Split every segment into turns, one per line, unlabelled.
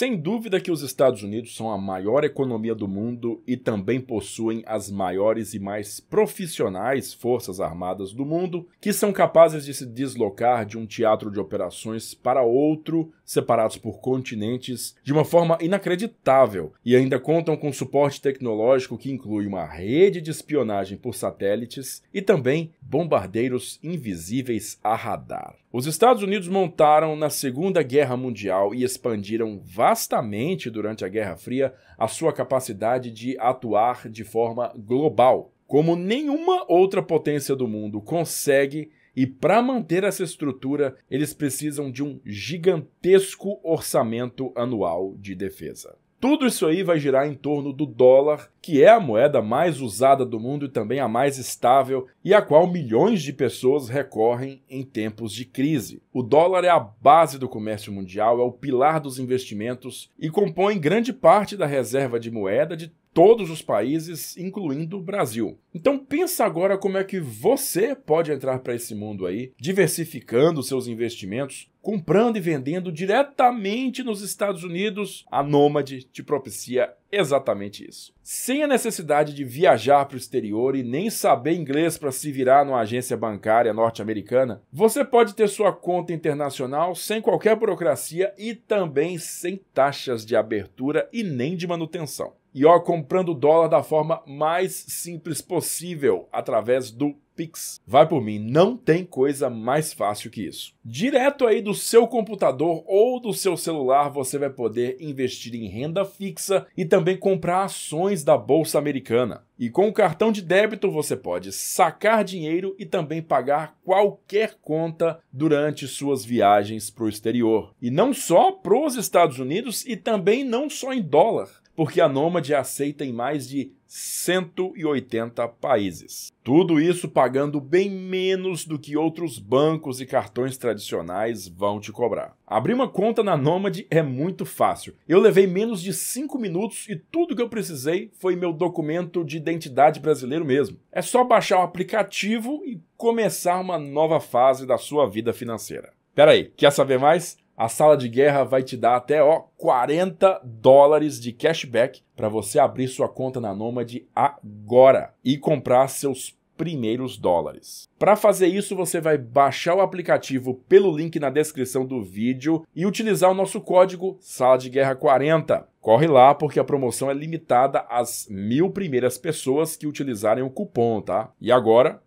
Sem dúvida que os Estados Unidos são a maior economia do mundo e também possuem as maiores e mais profissionais forças armadas do mundo, que são capazes de se deslocar de um teatro de operações para outro, separados por continentes, de uma forma inacreditável, e ainda contam com suporte tecnológico que inclui uma rede de espionagem por satélites e também bombardeiros invisíveis a radar. Os Estados Unidos montaram na Segunda Guerra Mundial e expandiram vastamente durante a Guerra Fria a sua capacidade de atuar de forma global, como nenhuma outra potência do mundo consegue. E para manter essa estrutura, eles precisam de um gigantesco orçamento anual de defesa. Tudo isso aí vai girar em torno do dólar, que é a moeda mais usada do mundo e também a mais estável e a qual milhões de pessoas recorrem em tempos de crise. O dólar é a base do comércio mundial, é o pilar dos investimentos e compõe grande parte da reserva de moeda de todos os países, incluindo o Brasil. Então pensa agora como é que você pode entrar para esse mundo aí, diversificando seus investimentos, comprando e vendendo diretamente nos Estados Unidos. A Nômade te propicia exatamente isso. Sem a necessidade de viajar para o exterior e nem saber inglês para se virar numa agência bancária norte-americana, você pode ter sua conta internacional sem qualquer burocracia e também sem taxas de abertura e nem de manutenção e ó, comprando dólar da forma mais simples possível através do Pix. Vai por mim, não tem coisa mais fácil que isso. Direto aí do seu computador ou do seu celular, você vai poder investir em renda fixa e também comprar ações da bolsa americana. E com o cartão de débito você pode sacar dinheiro e também pagar qualquer conta durante suas viagens para o exterior. E não só para os Estados Unidos e também não só em dólar porque a Nômade é aceita em mais de 180 países. Tudo isso pagando bem menos do que outros bancos e cartões tradicionais vão te cobrar. Abrir uma conta na Nômade é muito fácil. Eu levei menos de 5 minutos e tudo que eu precisei foi meu documento de identidade brasileiro mesmo. É só baixar o aplicativo e começar uma nova fase da sua vida financeira. Peraí, quer saber mais? A sala de guerra vai te dar até ó, 40 dólares de cashback para você abrir sua conta na Nômade agora e comprar seus primeiros dólares. Para fazer isso, você vai baixar o aplicativo pelo link na descrição do vídeo e utilizar o nosso código Sala de Guerra 40. Corre lá porque a promoção é limitada às mil primeiras pessoas que utilizarem o cupom, tá? E agora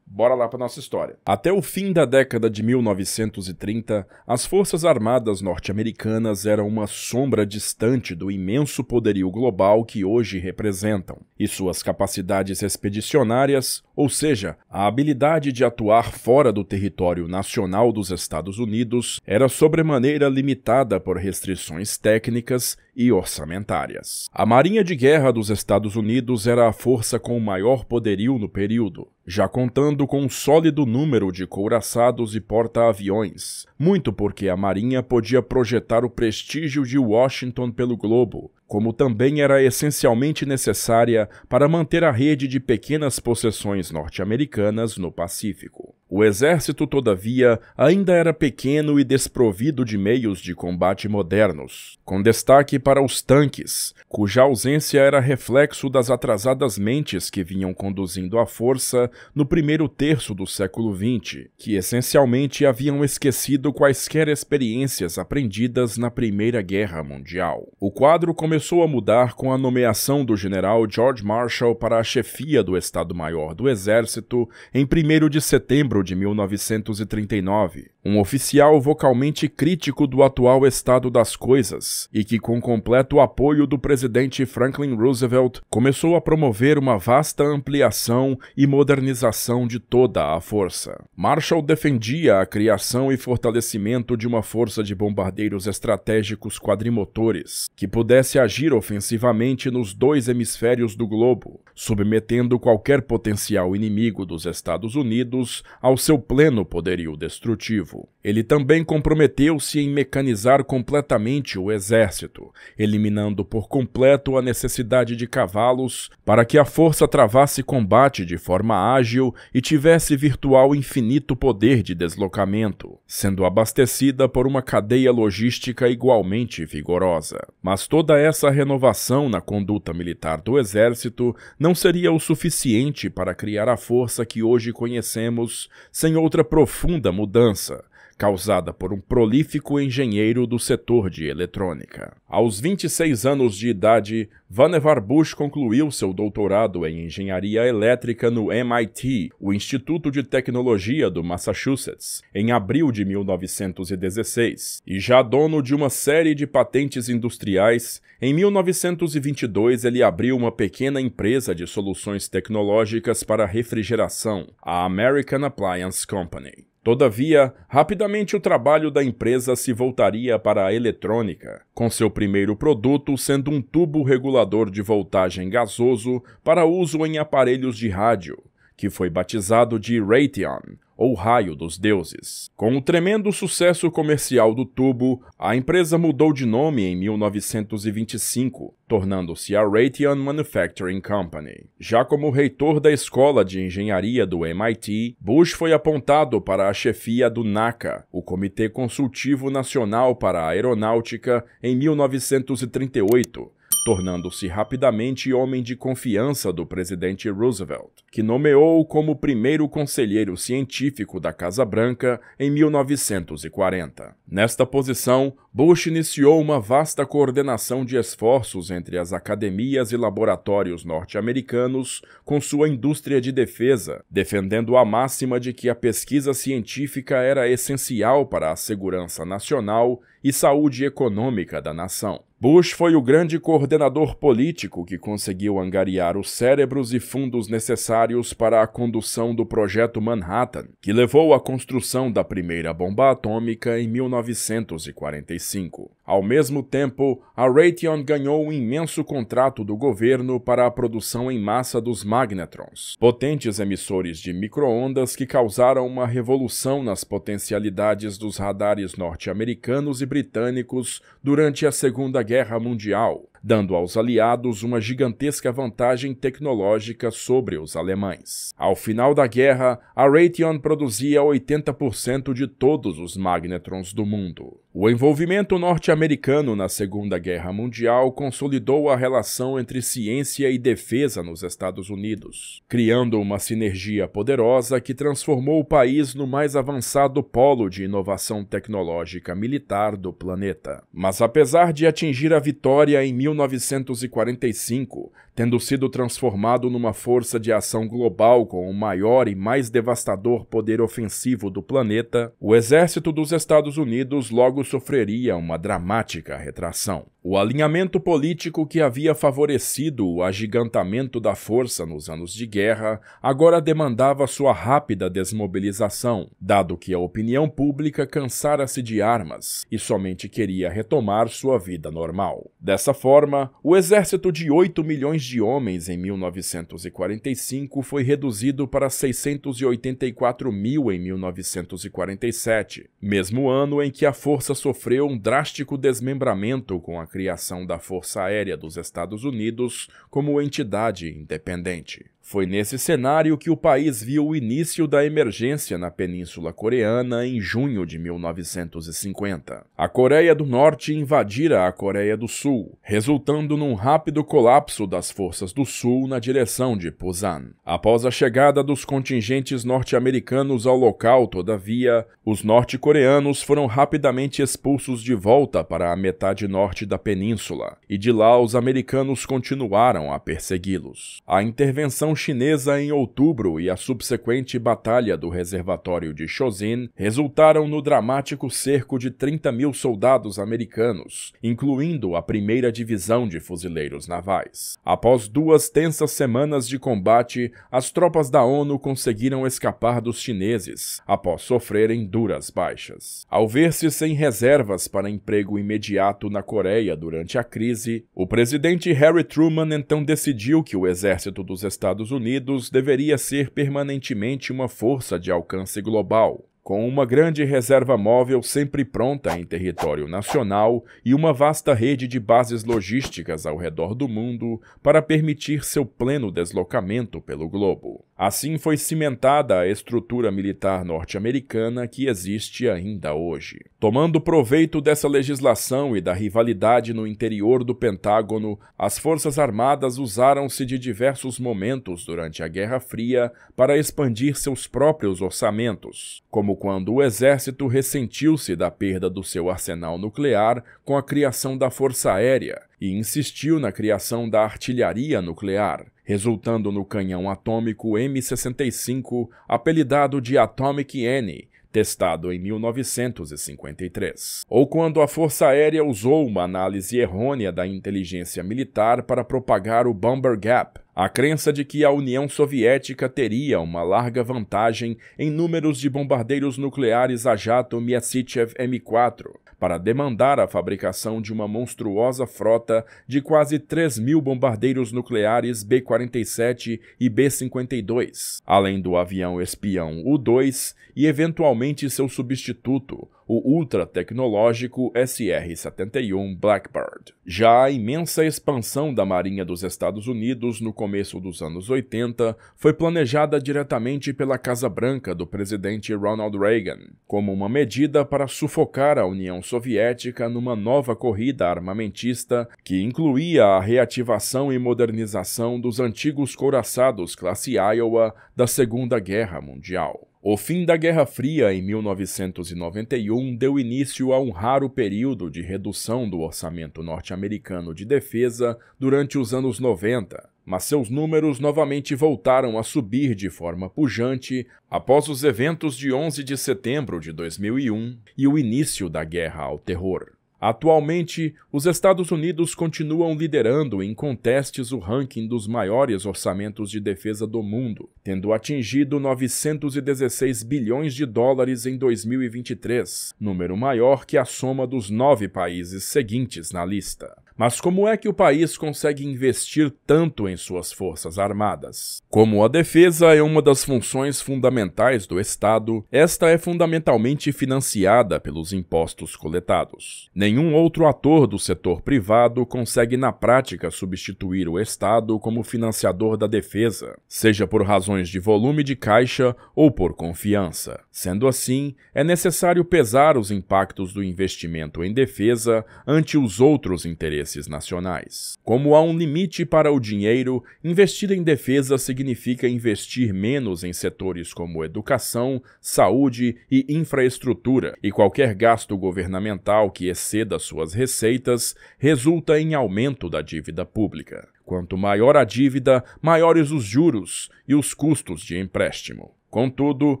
Bora lá para nossa história. Até o fim da década de 1930, as Forças Armadas norte-americanas eram uma sombra distante do imenso poderio global que hoje representam e suas capacidades expedicionárias, ou seja, a habilidade de atuar fora do território nacional dos Estados Unidos, era sobremaneira limitada por restrições técnicas e orçamentárias. A Marinha de Guerra dos Estados Unidos era a força com o maior poderio no período, já contando com um sólido número de couraçados e porta-aviões, muito porque a Marinha podia projetar o prestígio de Washington pelo globo, como também era essencialmente necessária para manter a rede de pequenas possessões norte-americanas no Pacífico. O exército, todavia, ainda era pequeno e desprovido de meios de combate modernos, com destaque para os tanques, cuja ausência era reflexo das atrasadas mentes que vinham conduzindo a força no primeiro terço do século XX, que essencialmente haviam esquecido quaisquer experiências aprendidas na Primeira Guerra Mundial. O quadro começou a mudar com a nomeação do general George Marshall para a chefia do Estado-Maior do Exército em 1 de setembro novembro de 1939, um oficial vocalmente crítico do atual estado das coisas e que, com completo apoio do presidente Franklin Roosevelt, começou a promover uma vasta ampliação e modernização de toda a força. Marshall defendia a criação e fortalecimento de uma força de bombardeiros estratégicos quadrimotores que pudesse agir ofensivamente nos dois hemisférios do globo, submetendo qualquer potencial inimigo dos Estados Unidos ao seu pleno poderio destrutivo povo. Ele também comprometeu-se em mecanizar completamente o exército, eliminando por completo a necessidade de cavalos para que a força travasse combate de forma ágil e tivesse virtual infinito poder de deslocamento, sendo abastecida por uma cadeia logística igualmente vigorosa. Mas toda essa renovação na conduta militar do exército não seria o suficiente para criar a força que hoje conhecemos sem outra profunda mudança, causada por um prolífico engenheiro do setor de eletrônica. Aos 26 anos de idade, Vannevar Bush concluiu seu doutorado em engenharia elétrica no MIT, o Instituto de Tecnologia do Massachusetts, em abril de 1916, e já dono de uma série de patentes industriais, em 1922 ele abriu uma pequena empresa de soluções tecnológicas para refrigeração, a American Appliance Company. Todavia, rapidamente o trabalho da empresa se voltaria para a eletrônica, com seu primeiro produto sendo um tubo regulador de voltagem gasoso para uso em aparelhos de rádio, que foi batizado de Raytheon, ou Raio dos Deuses. Com o tremendo sucesso comercial do tubo, a empresa mudou de nome em 1925, tornando-se a Raytheon Manufacturing Company. Já como reitor da Escola de Engenharia do MIT, Bush foi apontado para a chefia do NACA, o Comitê Consultivo Nacional para a Aeronáutica, em 1938, tornando-se rapidamente homem de confiança do presidente Roosevelt, que nomeou como primeiro conselheiro científico da Casa Branca em 1940. Nesta posição, Bush iniciou uma vasta coordenação de esforços entre as academias e laboratórios norte-americanos com sua indústria de defesa, defendendo a máxima de que a pesquisa científica era essencial para a segurança nacional e saúde econômica da nação. Bush foi o grande coordenador político que conseguiu angariar os cérebros e fundos necessários para a condução do Projeto Manhattan, que levou à construção da primeira bomba atômica em 1945. Ao mesmo tempo, a Raytheon ganhou um imenso contrato do governo para a produção em massa dos magnetrons, potentes emissores de microondas que causaram uma revolução nas potencialidades dos radares norte-americanos e britânicos durante a Segunda Guerra Mundial dando aos aliados uma gigantesca vantagem tecnológica sobre os alemães. Ao final da guerra, a Raytheon produzia 80% de todos os magnetrons do mundo. O envolvimento norte-americano na Segunda Guerra Mundial consolidou a relação entre ciência e defesa nos Estados Unidos, criando uma sinergia poderosa que transformou o país no mais avançado polo de inovação tecnológica militar do planeta. Mas apesar de atingir a vitória em 19 1945, tendo sido transformado numa força de ação global com o maior e mais devastador poder ofensivo do planeta, o exército dos Estados Unidos logo sofreria uma dramática retração. O alinhamento político que havia favorecido o agigantamento da força nos anos de guerra agora demandava sua rápida desmobilização, dado que a opinião pública cansara-se de armas e somente queria retomar sua vida normal. Dessa forma, o exército de 8 milhões de homens em 1945 foi reduzido para 684 mil em 1947, mesmo ano em que a força sofreu um drástico desmembramento com a criação da Força Aérea dos Estados Unidos como entidade independente. Foi nesse cenário que o país viu o início da emergência na Península Coreana em junho de 1950. A Coreia do Norte invadira a Coreia do Sul, resultando num rápido colapso das forças do Sul na direção de Busan. Após a chegada dos contingentes norte-americanos ao local, todavia, os norte-coreanos foram rapidamente expulsos de volta para a metade norte da península, e de lá os americanos continuaram a persegui-los. A intervenção chinesa em outubro e a subsequente batalha do reservatório de Chosin resultaram no dramático cerco de 30 mil soldados americanos, incluindo a primeira divisão de fuzileiros navais. Após duas tensas semanas de combate, as tropas da ONU conseguiram escapar dos chineses, após sofrerem duras baixas. Ao ver-se sem reservas para emprego imediato na Coreia durante a crise, o presidente Harry Truman então decidiu que o exército dos Estados Unidos deveria ser permanentemente uma força de alcance global com uma grande reserva móvel sempre pronta em território nacional e uma vasta rede de bases logísticas ao redor do mundo para permitir seu pleno deslocamento pelo globo. Assim foi cimentada a estrutura militar norte-americana que existe ainda hoje. Tomando proveito dessa legislação e da rivalidade no interior do Pentágono, as Forças Armadas usaram-se de diversos momentos durante a Guerra Fria para expandir seus próprios orçamentos, como quando o exército ressentiu-se da perda do seu arsenal nuclear com a criação da Força Aérea e insistiu na criação da artilharia nuclear, resultando no canhão atômico M65, apelidado de Atomic N, testado em 1953. Ou quando a Força Aérea usou uma análise errônea da inteligência militar para propagar o Bomber Gap, a crença de que a União Soviética teria uma larga vantagem em números de bombardeiros nucleares a jato Myasitchev M4 para demandar a fabricação de uma monstruosa frota de quase 3 mil bombardeiros nucleares B-47 e B-52, além do avião espião U-2 e eventualmente seu substituto, o ultra tecnológico SR-71 Blackbird. Já a imensa expansão da Marinha dos Estados Unidos no começo dos anos 80 foi planejada diretamente pela Casa Branca do presidente Ronald Reagan, como uma medida para sufocar a União Soviética numa nova corrida armamentista que incluía a reativação e modernização dos antigos couraçados classe Iowa da Segunda Guerra Mundial. O fim da Guerra Fria em 1991 deu início a um raro período de redução do orçamento norte-americano de defesa durante os anos 90, mas seus números novamente voltaram a subir de forma pujante após os eventos de 11 de setembro de 2001 e o início da guerra ao terror. Atualmente, os Estados Unidos continuam liderando em contestes o ranking dos maiores orçamentos de defesa do mundo, tendo atingido 916 bilhões de dólares em 2023, número maior que a soma dos nove países seguintes na lista. Mas como é que o país consegue investir tanto em suas forças armadas? Como a defesa é uma das funções fundamentais do Estado, esta é fundamentalmente financiada pelos impostos coletados. Nenhum outro ator do setor privado consegue na prática substituir o Estado como financiador da defesa, seja por razões de volume de caixa ou por confiança. Sendo assim, é necessário pesar os impactos do investimento em defesa ante os outros interesses interesses nacionais. Como há um limite para o dinheiro, investir em defesa significa investir menos em setores como educação, saúde e infraestrutura, e qualquer gasto governamental que exceda suas receitas resulta em aumento da dívida pública. Quanto maior a dívida, maiores os juros e os custos de empréstimo. Contudo,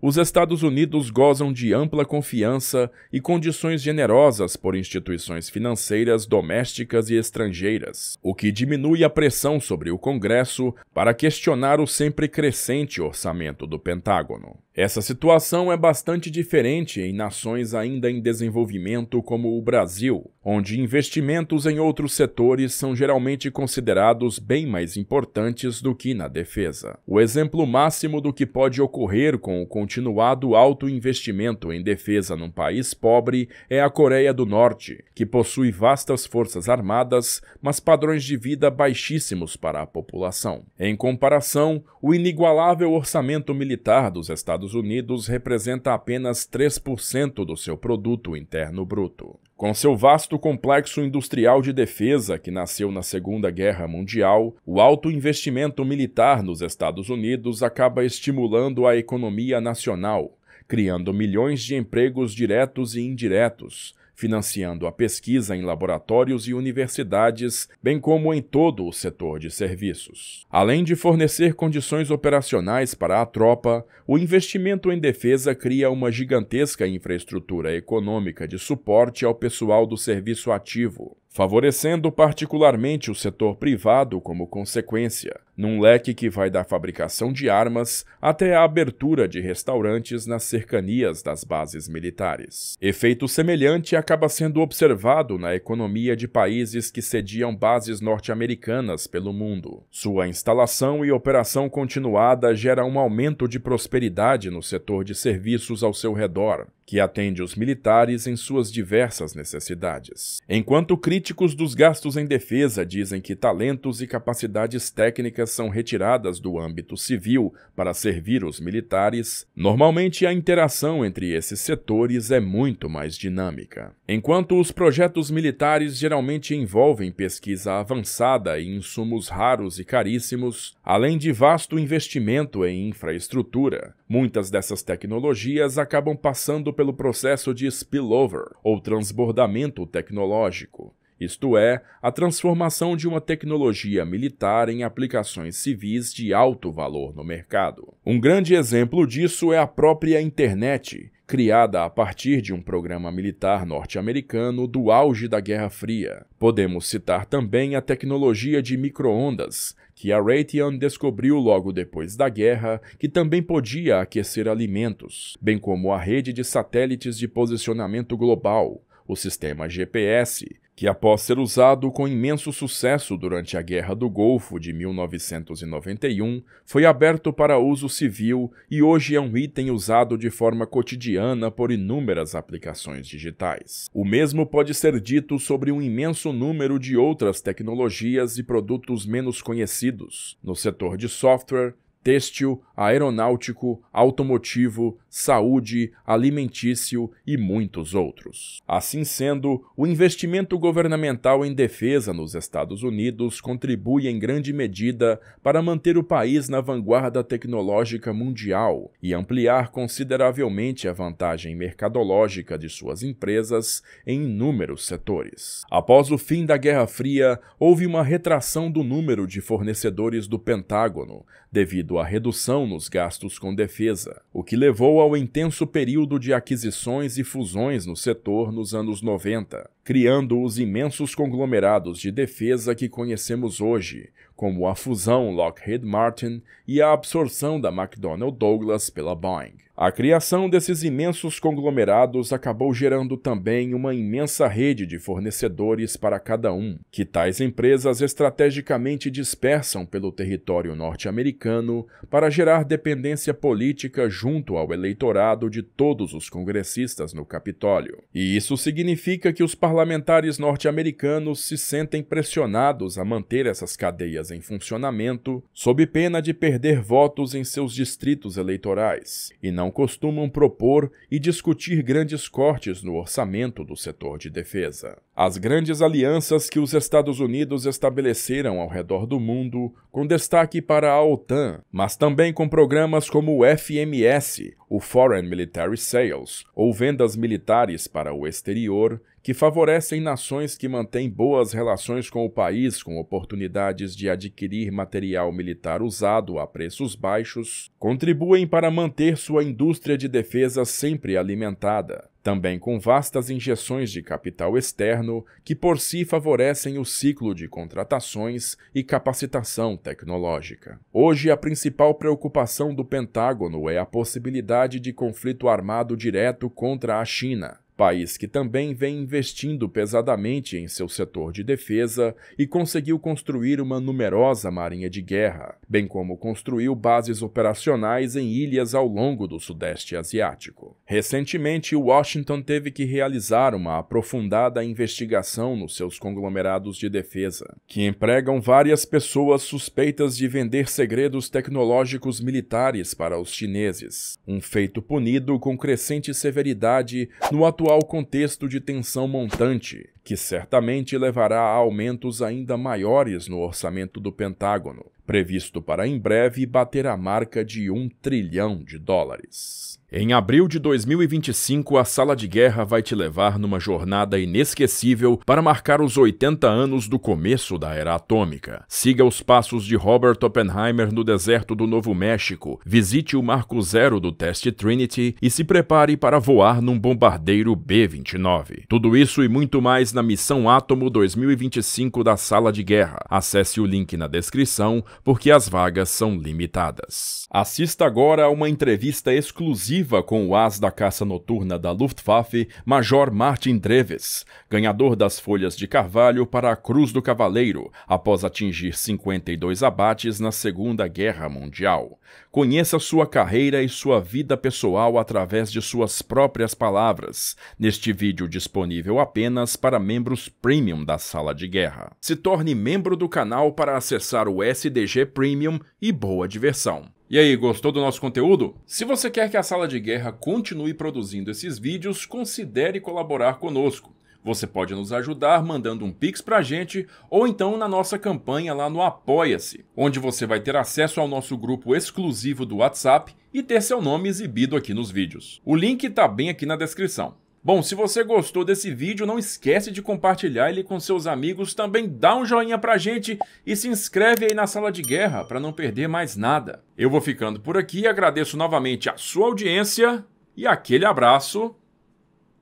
os Estados Unidos gozam de ampla confiança e condições generosas por instituições financeiras domésticas e estrangeiras, o que diminui a pressão sobre o Congresso para questionar o sempre crescente orçamento do Pentágono. Essa situação é bastante diferente em nações ainda em desenvolvimento como o Brasil, onde investimentos em outros setores são geralmente considerados bem mais importantes do que na defesa. O exemplo máximo do que pode ocorrer com o continuado alto investimento em defesa num país pobre é a Coreia do Norte, que possui vastas forças armadas, mas padrões de vida baixíssimos para a população. Em comparação, o inigualável orçamento militar dos Estados Estados Unidos representa apenas 3% do seu produto interno bruto. Com seu vasto complexo industrial de defesa, que nasceu na Segunda Guerra Mundial, o alto investimento militar nos Estados Unidos acaba estimulando a economia nacional, criando milhões de empregos diretos e indiretos, financiando a pesquisa em laboratórios e universidades, bem como em todo o setor de serviços. Além de fornecer condições operacionais para a tropa, o investimento em defesa cria uma gigantesca infraestrutura econômica de suporte ao pessoal do serviço ativo, favorecendo particularmente o setor privado como consequência num leque que vai da fabricação de armas até a abertura de restaurantes nas cercanias das bases militares. Efeito semelhante acaba sendo observado na economia de países que sediam bases norte-americanas pelo mundo. Sua instalação e operação continuada gera um aumento de prosperidade no setor de serviços ao seu redor, que atende os militares em suas diversas necessidades. Enquanto críticos dos gastos em defesa dizem que talentos e capacidades técnicas são retiradas do âmbito civil para servir os militares, normalmente a interação entre esses setores é muito mais dinâmica. Enquanto os projetos militares geralmente envolvem pesquisa avançada e insumos raros e caríssimos, além de vasto investimento em infraestrutura, muitas dessas tecnologias acabam passando pelo processo de spillover, ou transbordamento tecnológico, isto é, a transformação de uma tecnologia militar em aplicações civis de alto valor no mercado. Um grande exemplo disso é a própria internet, criada a partir de um programa militar norte-americano do auge da Guerra Fria. Podemos citar também a tecnologia de microondas, que a Raytheon descobriu logo depois da guerra, que também podia aquecer alimentos, bem como a rede de satélites de posicionamento global, o sistema GPS, que após ser usado com imenso sucesso durante a Guerra do Golfo de 1991, foi aberto para uso civil e hoje é um item usado de forma cotidiana por inúmeras aplicações digitais. O mesmo pode ser dito sobre um imenso número de outras tecnologias e produtos menos conhecidos, no setor de software, têxtil, aeronáutico, automotivo, saúde, alimentício e muitos outros. Assim sendo, o investimento governamental em defesa nos Estados Unidos contribui em grande medida para manter o país na vanguarda tecnológica mundial e ampliar consideravelmente a vantagem mercadológica de suas empresas em inúmeros setores. Após o fim da Guerra Fria, houve uma retração do número de fornecedores do Pentágono devido à redução nos gastos com defesa, o que levou ao intenso período de aquisições e fusões no setor nos anos 90, criando os imensos conglomerados de defesa que conhecemos hoje, como a fusão Lockheed Martin e a absorção da McDonnell Douglas pela Boeing. A criação desses imensos conglomerados acabou gerando também uma imensa rede de fornecedores para cada um, que tais empresas estrategicamente dispersam pelo território norte-americano para gerar dependência política junto ao eleitorado de todos os congressistas no Capitólio. E isso significa que os parlamentares norte-americanos se sentem pressionados a manter essas cadeias em funcionamento sob pena de perder votos em seus distritos eleitorais e não costumam propor e discutir grandes cortes no orçamento do setor de defesa. As grandes alianças que os Estados Unidos estabeleceram ao redor do mundo, com destaque para a OTAN, mas também com programas como o FMS, o Foreign Military Sales, ou vendas militares para o exterior, que favorecem nações que mantêm boas relações com o país, com oportunidades de adquirir material militar usado a preços baixos, contribuem para manter sua indústria de defesa sempre alimentada também com vastas injeções de capital externo que por si favorecem o ciclo de contratações e capacitação tecnológica. Hoje, a principal preocupação do Pentágono é a possibilidade de conflito armado direto contra a China, país que também vem investindo pesadamente em seu setor de defesa e conseguiu construir uma numerosa marinha de guerra, bem como construiu bases operacionais em ilhas ao longo do Sudeste Asiático. Recentemente, Washington teve que realizar uma aprofundada investigação nos seus conglomerados de defesa, que empregam várias pessoas suspeitas de vender segredos tecnológicos militares para os chineses, um feito punido com crescente severidade no atual atual contexto de tensão montante que certamente levará a aumentos ainda maiores no orçamento do Pentágono, previsto para em breve bater a marca de um trilhão de dólares. Em abril de 2025, a Sala de Guerra vai te levar numa jornada inesquecível para marcar os 80 anos do começo da era atômica. Siga os passos de Robert Oppenheimer no deserto do Novo México, visite o Marco Zero do teste Trinity e se prepare para voar num bombardeiro B-29. Tudo isso e muito mais na Missão Átomo 2025 da Sala de Guerra. Acesse o link na descrição, porque as vagas são limitadas. Assista agora a uma entrevista exclusiva com o as da caça noturna da Luftwaffe, Major Martin Dreves, ganhador das Folhas de Carvalho para a Cruz do Cavaleiro, após atingir 52 abates na Segunda Guerra Mundial. Conheça sua carreira e sua vida pessoal através de suas próprias palavras, neste vídeo disponível apenas para membros premium da Sala de Guerra. Se torne membro do canal para acessar o SDG Premium e boa diversão! E aí, gostou do nosso conteúdo? Se você quer que a Sala de Guerra continue produzindo esses vídeos, considere colaborar conosco. Você pode nos ajudar mandando um pix pra gente ou então na nossa campanha lá no Apoia-se, onde você vai ter acesso ao nosso grupo exclusivo do WhatsApp e ter seu nome exibido aqui nos vídeos. O link tá bem aqui na descrição. Bom, se você gostou desse vídeo, não esquece de compartilhar ele com seus amigos, também dá um joinha pra gente e se inscreve aí na sala de guerra para não perder mais nada. Eu vou ficando por aqui, agradeço novamente a sua audiência e aquele abraço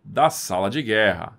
da sala de guerra.